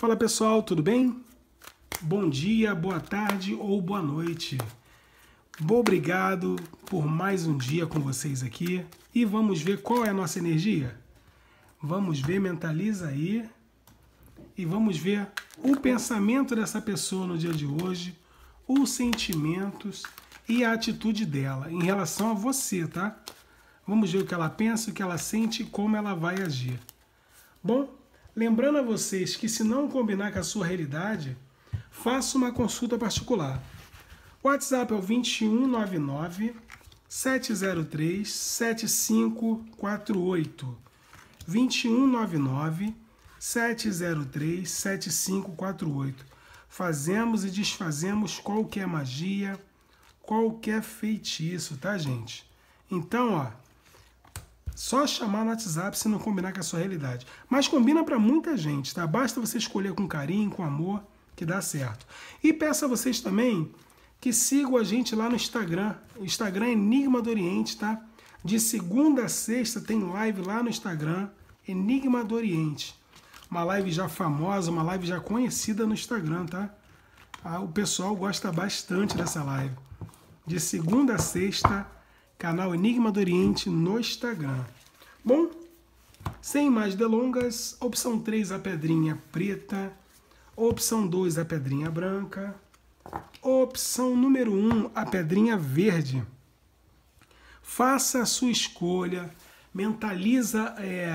Fala pessoal, tudo bem? Bom dia, boa tarde ou boa noite. Bom, obrigado por mais um dia com vocês aqui e vamos ver qual é a nossa energia? Vamos ver, mentaliza aí e vamos ver o pensamento dessa pessoa no dia de hoje, os sentimentos e a atitude dela em relação a você, tá? Vamos ver o que ela pensa, o que ela sente e como ela vai agir. Bom, Lembrando a vocês que, se não combinar com a sua realidade, faça uma consulta particular. O WhatsApp é o 2199 703 7548. 2199 703 7548. Fazemos e desfazemos qualquer magia, qualquer feitiço, tá, gente? Então, ó, só chamar no WhatsApp se não combinar com a sua realidade. Mas combina para muita gente, tá? Basta você escolher com carinho, com amor, que dá certo. E peço a vocês também que sigam a gente lá no Instagram. Instagram é Enigma do Oriente, tá? De segunda a sexta tem live lá no Instagram, Enigma do Oriente. Uma live já famosa, uma live já conhecida no Instagram, tá? Ah, o pessoal gosta bastante dessa live. De segunda a sexta, canal Enigma do Oriente no Instagram. Bom, sem mais delongas, opção 3 a pedrinha preta, opção 2 a pedrinha branca, opção número 1 a pedrinha verde. Faça a sua escolha, mentaliza é,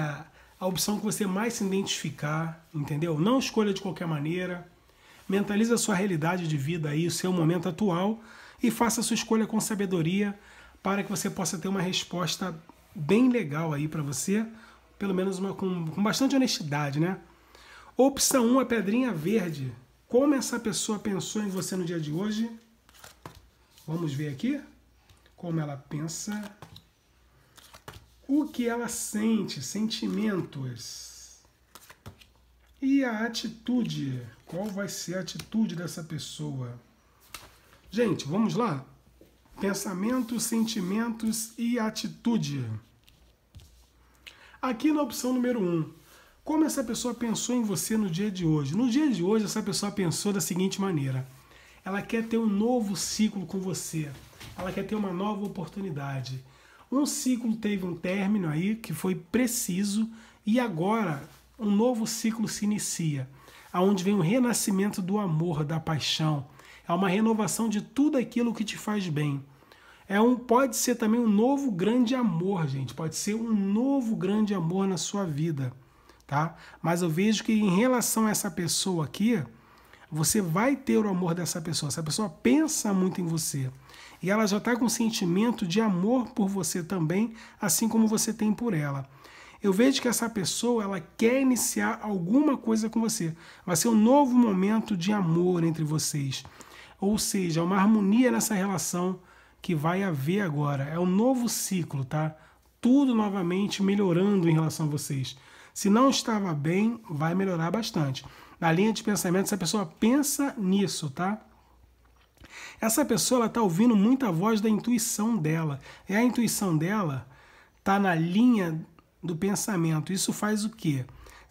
a opção que você mais se identificar, entendeu? Não escolha de qualquer maneira. Mentaliza a sua realidade de vida aí, o seu momento atual e faça a sua escolha com sabedoria para que você possa ter uma resposta bem legal aí para você, pelo menos uma, com, com bastante honestidade, né? Opção 1, a pedrinha verde. Como essa pessoa pensou em você no dia de hoje? Vamos ver aqui como ela pensa. O que ela sente, sentimentos. E a atitude. Qual vai ser a atitude dessa pessoa? Gente, vamos lá? pensamentos, sentimentos e atitude. Aqui na opção número 1, um, como essa pessoa pensou em você no dia de hoje? No dia de hoje, essa pessoa pensou da seguinte maneira: ela quer ter um novo ciclo com você, ela quer ter uma nova oportunidade. Um ciclo teve um término aí que foi preciso e agora um novo ciclo se inicia, aonde vem o renascimento do amor, da paixão, é uma renovação de tudo aquilo que te faz bem. É um, pode ser também um novo grande amor, gente. Pode ser um novo grande amor na sua vida, tá? Mas eu vejo que em relação a essa pessoa aqui, você vai ter o amor dessa pessoa. Essa pessoa pensa muito em você. E ela já está com um sentimento de amor por você também, assim como você tem por ela. Eu vejo que essa pessoa ela quer iniciar alguma coisa com você. Vai ser um novo momento de amor entre vocês. Ou seja, é uma harmonia nessa relação que vai haver agora. É um novo ciclo, tá? Tudo novamente melhorando em relação a vocês. Se não estava bem, vai melhorar bastante. Na linha de pensamento, essa pessoa pensa nisso, tá? Essa pessoa está ouvindo muita voz da intuição dela. E a intuição dela está na linha do pensamento. Isso faz o quê?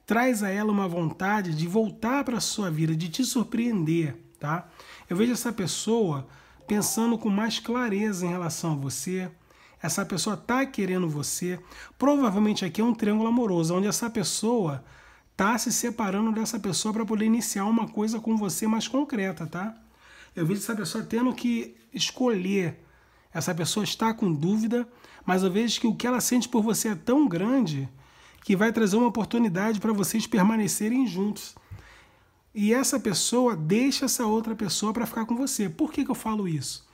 Traz a ela uma vontade de voltar para a sua vida, de te surpreender, tá? Eu vejo essa pessoa pensando com mais clareza em relação a você. Essa pessoa está querendo você. Provavelmente aqui é um triângulo amoroso, onde essa pessoa está se separando dessa pessoa para poder iniciar uma coisa com você mais concreta, tá? Eu vejo essa pessoa tendo que escolher. Essa pessoa está com dúvida, mas eu vejo que o que ela sente por você é tão grande que vai trazer uma oportunidade para vocês permanecerem juntos e essa pessoa deixa essa outra pessoa para ficar com você. Por que, que eu falo isso?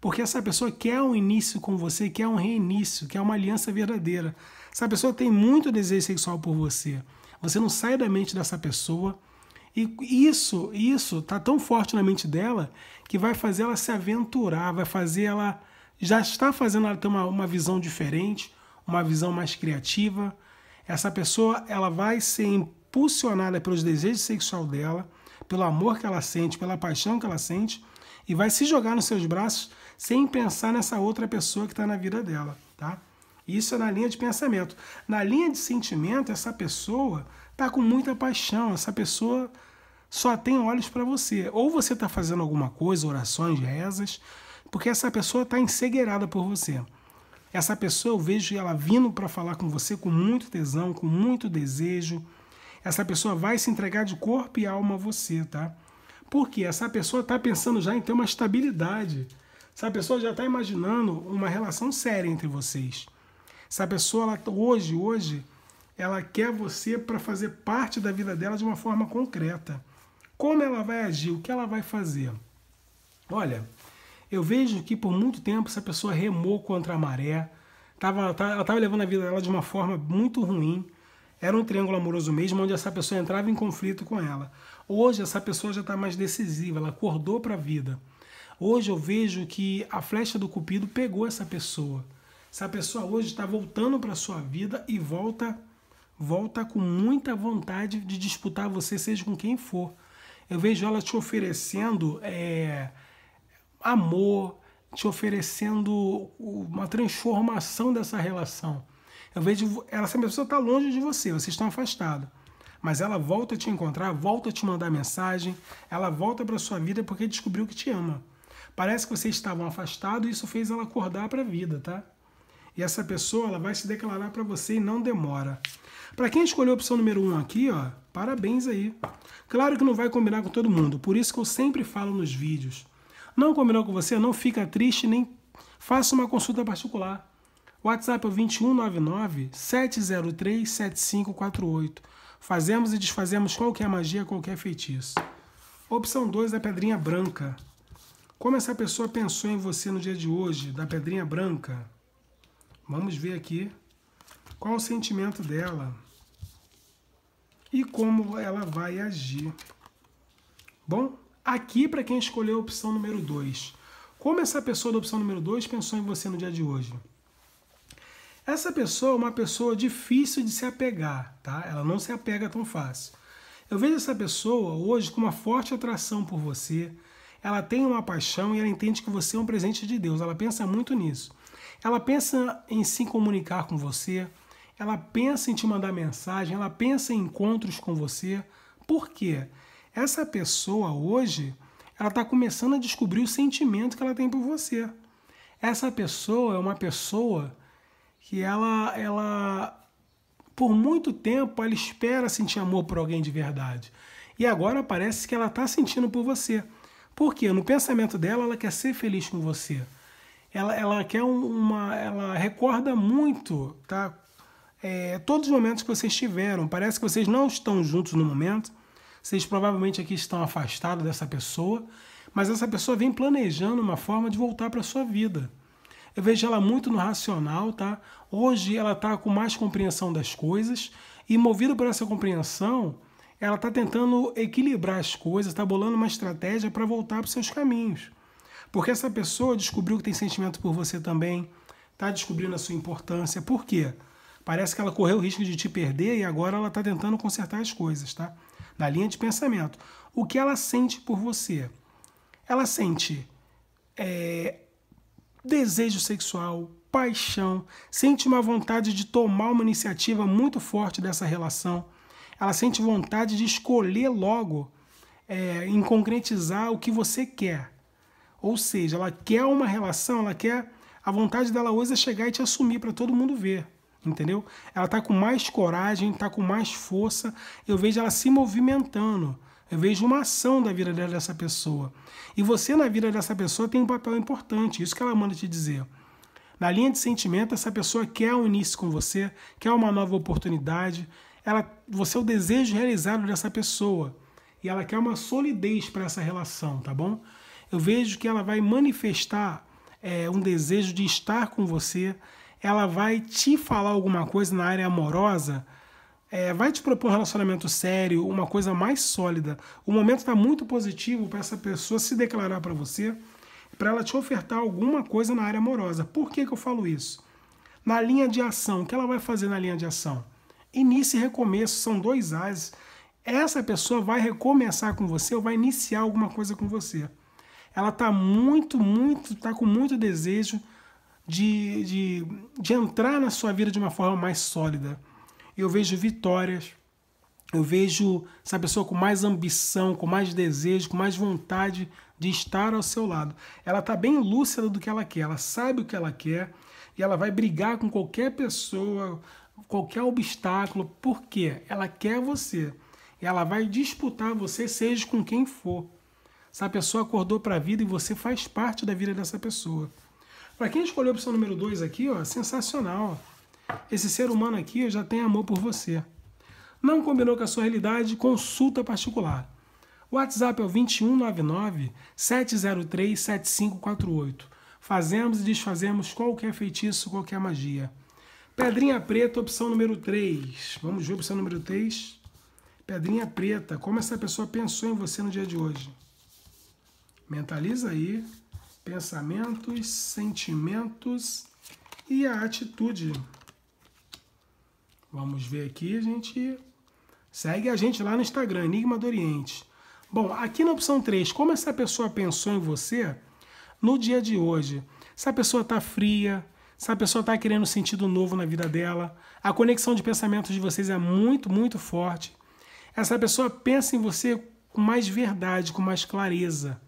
Porque essa pessoa quer um início com você, quer um reinício, quer uma aliança verdadeira. Essa pessoa tem muito desejo sexual por você. Você não sai da mente dessa pessoa. E isso, isso tá tão forte na mente dela que vai fazer ela se aventurar, vai fazer ela já está fazendo ela ter uma, uma visão diferente, uma visão mais criativa. Essa pessoa, ela vai ser pulsionada pelos desejos sexual dela, pelo amor que ela sente, pela paixão que ela sente, e vai se jogar nos seus braços sem pensar nessa outra pessoa que está na vida dela, tá? Isso é na linha de pensamento. Na linha de sentimento, essa pessoa tá com muita paixão, essa pessoa só tem olhos para você. Ou você está fazendo alguma coisa, orações, rezas, porque essa pessoa está ensegueirada por você. Essa pessoa eu vejo ela vindo para falar com você com muito tesão, com muito desejo, essa pessoa vai se entregar de corpo e alma a você, tá? Porque essa pessoa está pensando já em ter uma estabilidade. Essa pessoa já está imaginando uma relação séria entre vocês. Essa pessoa, ela, hoje, hoje, ela quer você para fazer parte da vida dela de uma forma concreta. Como ela vai agir? O que ela vai fazer? Olha, eu vejo que por muito tempo essa pessoa remou contra a maré, tava, tá, ela estava levando a vida dela de uma forma muito ruim, era um triângulo amoroso mesmo, onde essa pessoa entrava em conflito com ela. Hoje essa pessoa já está mais decisiva, ela acordou para a vida. Hoje eu vejo que a flecha do cupido pegou essa pessoa. Essa pessoa hoje está voltando para sua vida e volta volta com muita vontade de disputar você, seja com quem for. Eu vejo ela te oferecendo é, amor, te oferecendo uma transformação dessa relação. Eu vejo ela, essa pessoa está longe de você, vocês estão afastados. Mas ela volta a te encontrar, volta a te mandar mensagem, ela volta para sua vida porque descobriu que te ama. Parece que vocês estavam afastados e isso fez ela acordar para a vida, tá? E essa pessoa ela vai se declarar para você e não demora. Para quem escolheu a opção número 1 um aqui, ó, parabéns aí. Claro que não vai combinar com todo mundo, por isso que eu sempre falo nos vídeos. Não combinou com você, não fica triste nem faça uma consulta particular. WhatsApp é o 2199-703-7548. Fazemos e desfazemos qualquer magia, qualquer feitiço. Opção 2 da é pedrinha branca. Como essa pessoa pensou em você no dia de hoje, da pedrinha branca? Vamos ver aqui qual o sentimento dela e como ela vai agir. Bom, aqui para quem escolheu a opção número 2. Como essa pessoa da opção número 2 pensou em você no dia de hoje? Essa pessoa é uma pessoa difícil de se apegar, tá? Ela não se apega tão fácil. Eu vejo essa pessoa hoje com uma forte atração por você. Ela tem uma paixão e ela entende que você é um presente de Deus. Ela pensa muito nisso. Ela pensa em se comunicar com você. Ela pensa em te mandar mensagem. Ela pensa em encontros com você. Por quê? Essa pessoa hoje, ela está começando a descobrir o sentimento que ela tem por você. Essa pessoa é uma pessoa que ela, ela por muito tempo, ela espera sentir amor por alguém de verdade. E agora parece que ela está sentindo por você. Porque no pensamento dela, ela quer ser feliz com você. Ela, ela quer uma. Ela recorda muito, tá? É, todos os momentos que vocês tiveram. Parece que vocês não estão juntos no momento. Vocês provavelmente aqui estão afastados dessa pessoa. Mas essa pessoa vem planejando uma forma de voltar para sua vida. Eu vejo ela muito no racional, tá? Hoje ela está com mais compreensão das coisas e, movido por essa compreensão, ela está tentando equilibrar as coisas, está bolando uma estratégia para voltar para os seus caminhos. Porque essa pessoa descobriu que tem sentimento por você também, está descobrindo a sua importância. Por quê? Parece que ela correu o risco de te perder e agora ela está tentando consertar as coisas, tá? Na linha de pensamento. O que ela sente por você? Ela sente é, desejo sexual, paixão, sente uma vontade de tomar uma iniciativa muito forte dessa relação, ela sente vontade de escolher logo, é, em concretizar o que você quer. Ou seja, ela quer uma relação, ela quer. A vontade dela hoje é chegar e te assumir para todo mundo ver entendeu? Ela tá com mais coragem, tá com mais força. Eu vejo ela se movimentando. Eu vejo uma ação da vida dessa pessoa. E você, na vida dessa pessoa, tem um papel importante, isso que ela manda te dizer. Na linha de sentimento, essa pessoa quer um início com você, quer uma nova oportunidade. Ela, você é o desejo realizado dessa pessoa. E ela quer uma solidez para essa relação, tá bom? Eu vejo que ela vai manifestar é, um desejo de estar com você. Ela vai te falar alguma coisa na área amorosa é, vai te propor um relacionamento sério, uma coisa mais sólida. O momento está muito positivo para essa pessoa se declarar para você, para ela te ofertar alguma coisa na área amorosa. Por que, que eu falo isso? Na linha de ação, o que ela vai fazer na linha de ação? Início e recomeço são dois ases. Essa pessoa vai recomeçar com você ou vai iniciar alguma coisa com você. Ela está muito, muito, está com muito desejo de, de, de entrar na sua vida de uma forma mais sólida eu vejo vitórias, eu vejo essa pessoa com mais ambição, com mais desejo, com mais vontade de estar ao seu lado. Ela está bem lúcida do que ela quer, ela sabe o que ela quer e ela vai brigar com qualquer pessoa, qualquer obstáculo, porque ela quer você. Ela vai disputar você, seja com quem for. Essa pessoa acordou para a vida e você faz parte da vida dessa pessoa. Para quem escolheu a opção número 2 aqui, ó, sensacional. Esse ser humano aqui já tem amor por você. Não combinou com a sua realidade? Consulta particular. WhatsApp é o 2199 703 7548. Fazemos e desfazemos qualquer feitiço, qualquer magia. Pedrinha preta, opção número 3. Vamos ver opção número 3. Pedrinha preta, como essa pessoa pensou em você no dia de hoje? Mentaliza aí pensamentos, sentimentos e a atitude. Vamos ver aqui, a gente segue a gente lá no Instagram, Enigma do Oriente. Bom, aqui na opção 3, como essa pessoa pensou em você no dia de hoje? Se a pessoa está fria, se a pessoa está querendo um sentido novo na vida dela, a conexão de pensamentos de vocês é muito, muito forte. Essa pessoa pensa em você com mais verdade, com mais clareza,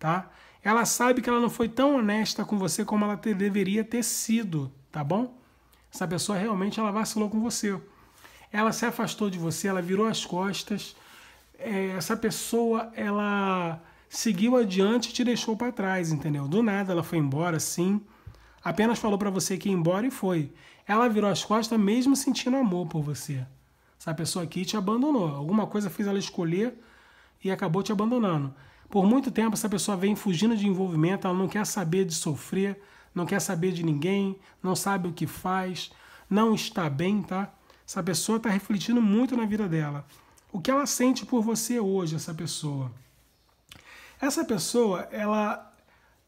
tá? Ela sabe que ela não foi tão honesta com você como ela te, deveria ter sido, tá bom? Essa pessoa realmente ela vacilou com você. Ela se afastou de você, ela virou as costas. É, essa pessoa ela seguiu adiante e te deixou para trás, entendeu? Do nada ela foi embora, sim. Apenas falou para você que ia embora e foi. Ela virou as costas mesmo sentindo amor por você. Essa pessoa aqui te abandonou. Alguma coisa fez ela escolher e acabou te abandonando. Por muito tempo essa pessoa vem fugindo de envolvimento, ela não quer saber de sofrer, não quer saber de ninguém, não sabe o que faz, não está bem, tá? Essa pessoa está refletindo muito na vida dela. O que ela sente por você hoje, essa pessoa? Essa pessoa, ela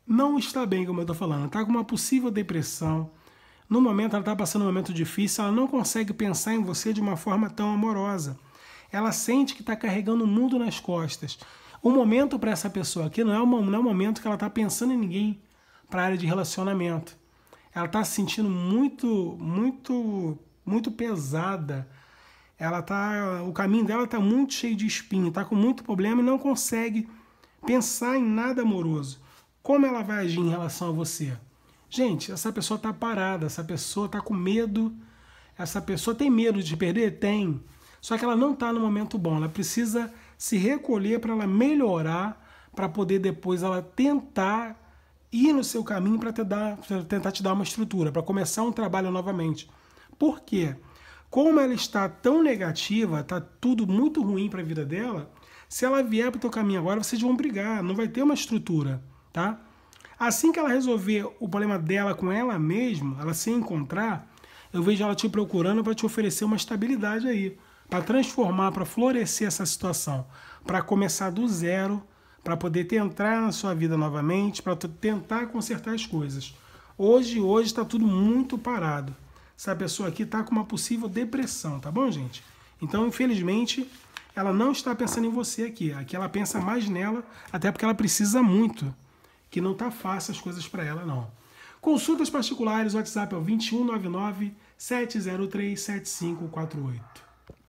não está bem, como eu estou falando, está com uma possível depressão. No momento, ela está passando um momento difícil, ela não consegue pensar em você de uma forma tão amorosa. Ela sente que está carregando o mundo nas costas. O momento para essa pessoa aqui não é, o não é um momento que ela está pensando em ninguém para a área de relacionamento. Ela está se sentindo muito, muito, muito pesada. Ela tá, o caminho dela está muito cheio de espinho, está com muito problema e não consegue pensar em nada amoroso. Como ela vai agir em relação a você? Gente, essa pessoa está parada, essa pessoa está com medo, essa pessoa tem medo de perder? Tem. Só que ela não está no momento bom, ela precisa se recolher para ela melhorar, para poder depois ela tentar ir no seu caminho para te tentar te dar uma estrutura, para começar um trabalho novamente. Por quê? Como ela está tão negativa, está tudo muito ruim para a vida dela, se ela vier para o teu caminho agora, vocês vão brigar, não vai ter uma estrutura, tá? Assim que ela resolver o problema dela com ela mesma, ela se encontrar, eu vejo ela te procurando para te oferecer uma estabilidade aí, para transformar, para florescer essa situação, para começar do zero para poder tentar na sua vida novamente, para tentar consertar as coisas. Hoje, hoje está tudo muito parado. Essa pessoa aqui está com uma possível depressão, tá bom, gente? Então, infelizmente, ela não está pensando em você aqui. Aqui ela pensa mais nela, até porque ela precisa muito, que não tá fácil as coisas para ela, não. Consultas particulares, WhatsApp é o 2199 703 7548.